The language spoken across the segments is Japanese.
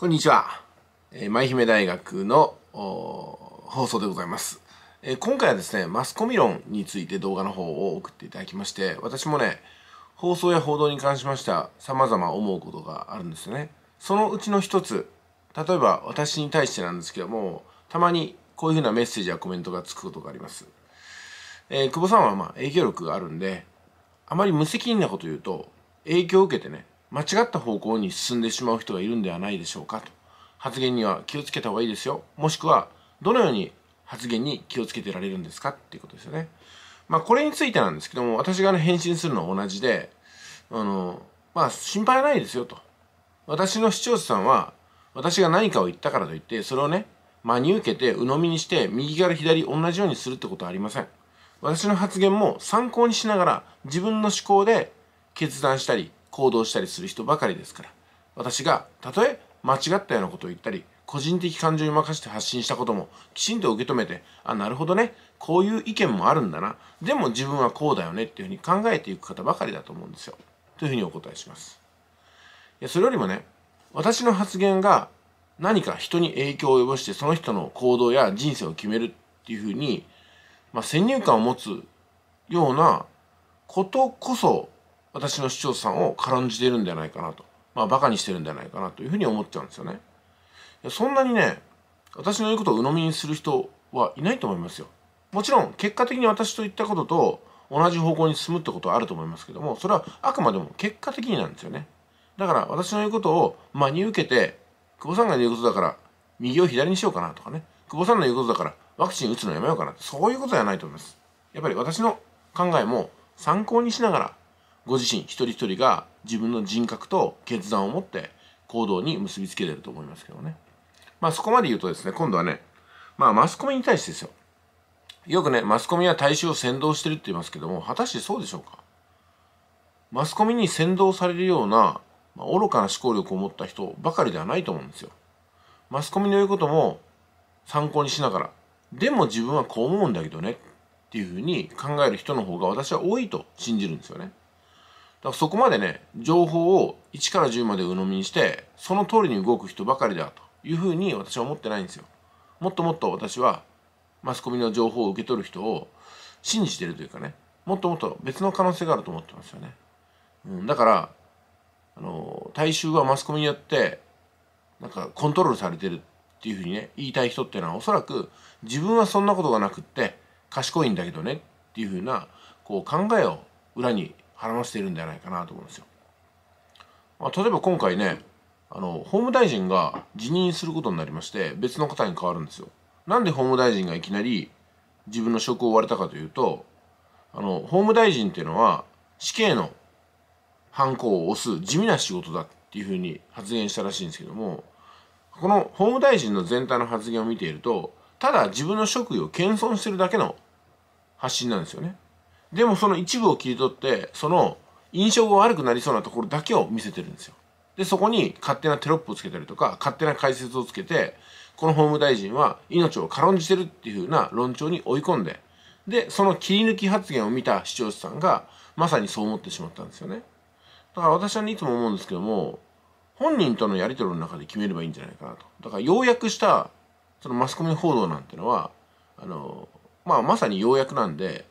こんにちは。舞姫大学の放送でございます。今回はですね、マスコミ論について動画の方を送っていただきまして、私もね、放送や報道に関しました様々思うことがあるんですよね。そのうちの一つ、例えば私に対してなんですけども、たまにこういうふうなメッセージやコメントがつくことがあります。えー、久保さんはまあ影響力があるんで、あまり無責任なこと言うと、影響を受けてね、間違った方向に進んでしまう人がいるんではないでしょうかと発言には気をつけた方がいいですよもしくはどのように発言に気をつけてられるんですかっていうことですよねまあこれについてなんですけども私が、ね、返信するのは同じであのまあ心配ないですよと私の視聴者さんは私が何かを言ったからといってそれをね真に受けて鵜呑みにして右から左同じようにするってことはありません私の発言も参考にしながら自分の思考で決断したり行動したりする人ばかりですから私がたとえ間違ったようなことを言ったり個人的感情に任せて発信したこともきちんと受け止めてあなるほどねこういう意見もあるんだなでも自分はこうだよねっていうふうに考えていく方ばかりだと思うんですよというふうにお答えしますいやそれよりもね私の発言が何か人に影響を及ぼしてその人の行動や人生を決めるっていうふうに、まあ、先入観を持つようなことこそ私の市長さんを軽んじているんじゃないかなと、まあ、バカにしてるんじゃないかなというふうに思っちゃうんですよね。そんなにね、私の言うことを鵜呑みにする人はいないと思いますよ。もちろん、結果的に私と言ったことと同じ方向に進むってことはあると思いますけども、それはあくまでも結果的になんですよね。だから、私の言うことを真に受けて、久保さんが言うことだから、右を左にしようかなとかね、久保さんの言うことだから、ワクチン打つのやめようかなって、そういうことじゃないと思います。やっぱり私の考えも参考にしながらご自身一人一人が自分の人格と決断を持って行動に結びつけてると思いますけどね。まあそこまで言うとですね、今度はね、まあマスコミに対してですよ。よくね、マスコミは大衆を扇動してるって言いますけども、果たしてそうでしょうかマスコミに扇動されるような、まあ、愚かな思考力を持った人ばかりではないと思うんですよ。マスコミの言うことも参考にしながら、でも自分はこう思うんだけどねっていうふうに考える人の方が私は多いと信じるんですよね。だからそこまでね、情報を1から10まで鵜呑みにして、その通りに動く人ばかりだというふうに私は思ってないんですよ。もっともっと私はマスコミの情報を受け取る人を信じてるというかね、もっともっと別の可能性があると思ってますよね。うん、だから、あの、大衆はマスコミによって、なんかコントロールされてるっていうふうにね、言いたい人っていうのはおそらく自分はそんなことがなくって賢いんだけどねっていうふうなこう考えを裏に話しているんじゃないかなと思うんですよ。まあ、例えば今回ねあの法務大臣が辞任することになりまして別の方に変わるんですよ。なんで法務大臣がいきなり自分の職を追われたかというとあの法務大臣っていうのは死刑の犯行を押す地味な仕事だっていうふうに発言したらしいんですけどもこの法務大臣の全体の発言を見ているとただ自分の職位を謙遜してるだけの発信なんですよね。でもその一部を切り取って、その印象が悪くなりそうなところだけを見せてるんですよ。で、そこに勝手なテロップをつけたりとか、勝手な解説をつけて、この法務大臣は命を軽んじてるっていうふうな論調に追い込んで、で、その切り抜き発言を見た視聴者さんが、まさにそう思ってしまったんですよね。だから私は、ね、いつも思うんですけども、本人とのやり取りの中で決めればいいんじゃないかなと。だから要約した、そのマスコミ報道なんてのは、あの、まあまさに要約なんで、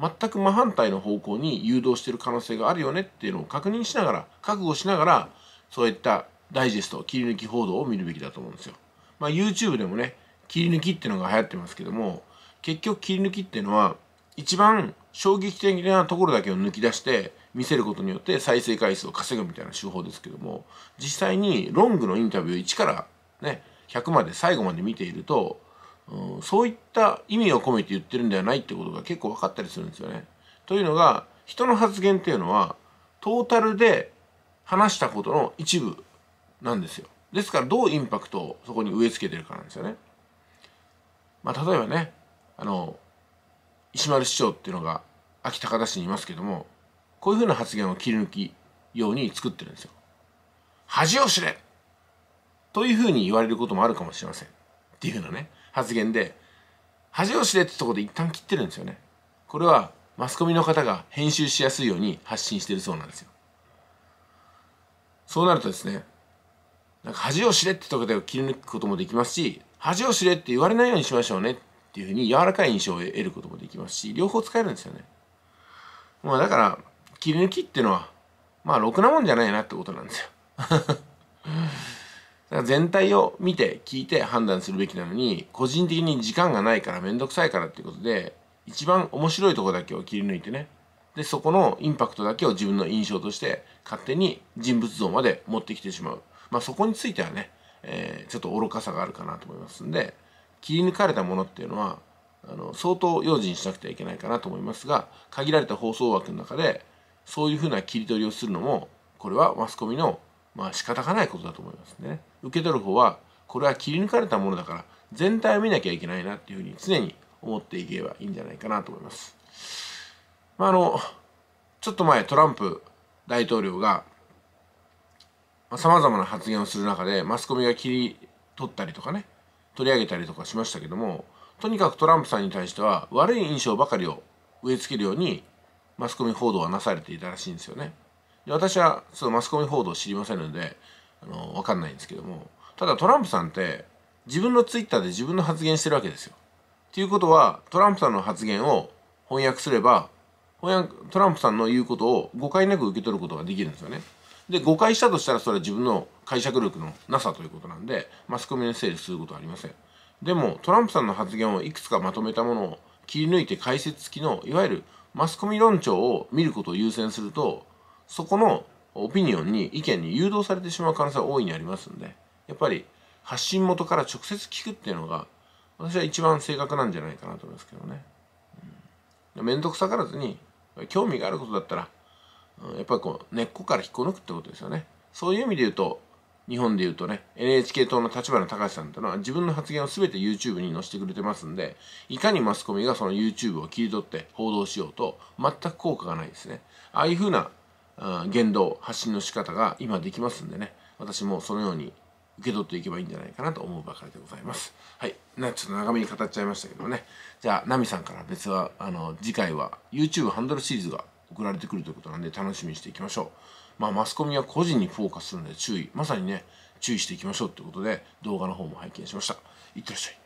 全く真反対の方向に誘導してる可能性があるよねっていうのを確認しながら覚悟しながらそういったダイジェスト切り抜き報道を見るべきだと思うんですよ。まあ、YouTube でもね切り抜きっていうのが流行ってますけども結局切り抜きっていうのは一番衝撃的なところだけを抜き出して見せることによって再生回数を稼ぐみたいな手法ですけども実際にロングのインタビュー1からね100まで最後まで見ているとうん、そういった意味を込めて言ってるんではないってことが結構分かったりするんですよね。というのが人の発言っていうのはトータルで話したことの一部なんですよ。ですからどうインパクトをそこに植え付けてるかなんですよね。まあ、例えばねあの石丸市長っていうのが秋高田市にいますけどもこういうふうな発言を切り抜きように作ってるんですよ。恥を知れというふうに言われることもあるかもしれません。っていうのね。発言で恥を知れってとこで一旦切ってるんですよねこれはマスコミの方が編集しやすいように発信してるそうなんですよそうなるとですねなんか恥を知れってとこで切り抜くこともできますし恥を知れって言われないようにしましょうねっていうふうに柔らかい印象を得ることもできますし両方使えるんですよねまあだから切り抜きっていうのはまあろくなもんじゃないなってことなんですよ から全体を見て聞いて判断するべきなのに個人的に時間がないから面倒くさいからっていうことで一番面白いとこだけを切り抜いてねでそこのインパクトだけを自分の印象として勝手に人物像まで持ってきてしまう、まあ、そこについてはね、えー、ちょっと愚かさがあるかなと思いますんで切り抜かれたものっていうのはあの相当用心しなくてはいけないかなと思いますが限られた放送枠の中でそういうふうな切り取りをするのもこれはマスコミのまあ仕方がないことだと思いますね。受け取る方はこれは切り抜かれたものだから全体を見なきゃいけないなっていうふうに常に思っていけばいいんじゃないかなと思います。まあ、あのちょっと前トランプ大統領がさまざ、まな発言をする中でマスコミが切り取ったりとかね取り上げたりとかしましたけどもとにかくトランプさんに対しては悪い印象ばかりを植え付けるようにマスコミ報道はなされていたらしいんですよね。私はそのマスコミ報道を知りませんのであの分かんないんですけどもただトランプさんって自分のツイッターで自分の発言してるわけですよ。ということはトランプさんの発言を翻訳すれば翻訳トランプさんの言うことを誤解なく受け取ることができるんですよね。で誤解したとしたらそれは自分の解釈力のなさということなんでマスコミの整理することはありません。でもトランプさんの発言をいくつかまとめたものを切り抜いて解説付きのいわゆるマスコミ論調を見ることを優先するとそこのオピニオンに意見に誘導されてしまう可能性は大いにありますんでやっぱり発信元から直接聞くっていうのが私は一番正確なんじゃないかなと思いますけどね。面、ん、倒、ん、くさからずに興味があることだったら、うん、やっぱりこう根っこから引っこ抜くってことですよね。そういう意味で言うと日本で言うとね NHK 党の立花隆さんっていうのは自分の発言を全て YouTube に載せてくれてますんでいかにマスコミがその YouTube を切り取って報道しようと全く効果がないですね。ああいうふうな言動発信の仕方が今できますんでね私もそのように受け取っていけばいいんじゃないかなと思うばかりでございます。はい。な、ちょっと長めに語っちゃいましたけどね。じゃあ、ナミさんから別は、あの、次回は YouTube ハンドルシリーズが送られてくるということなんで楽しみにしていきましょう。まあ、マスコミは個人にフォーカスするので注意。まさにね、注意していきましょうということで動画の方も拝見しました。いってらっしゃい。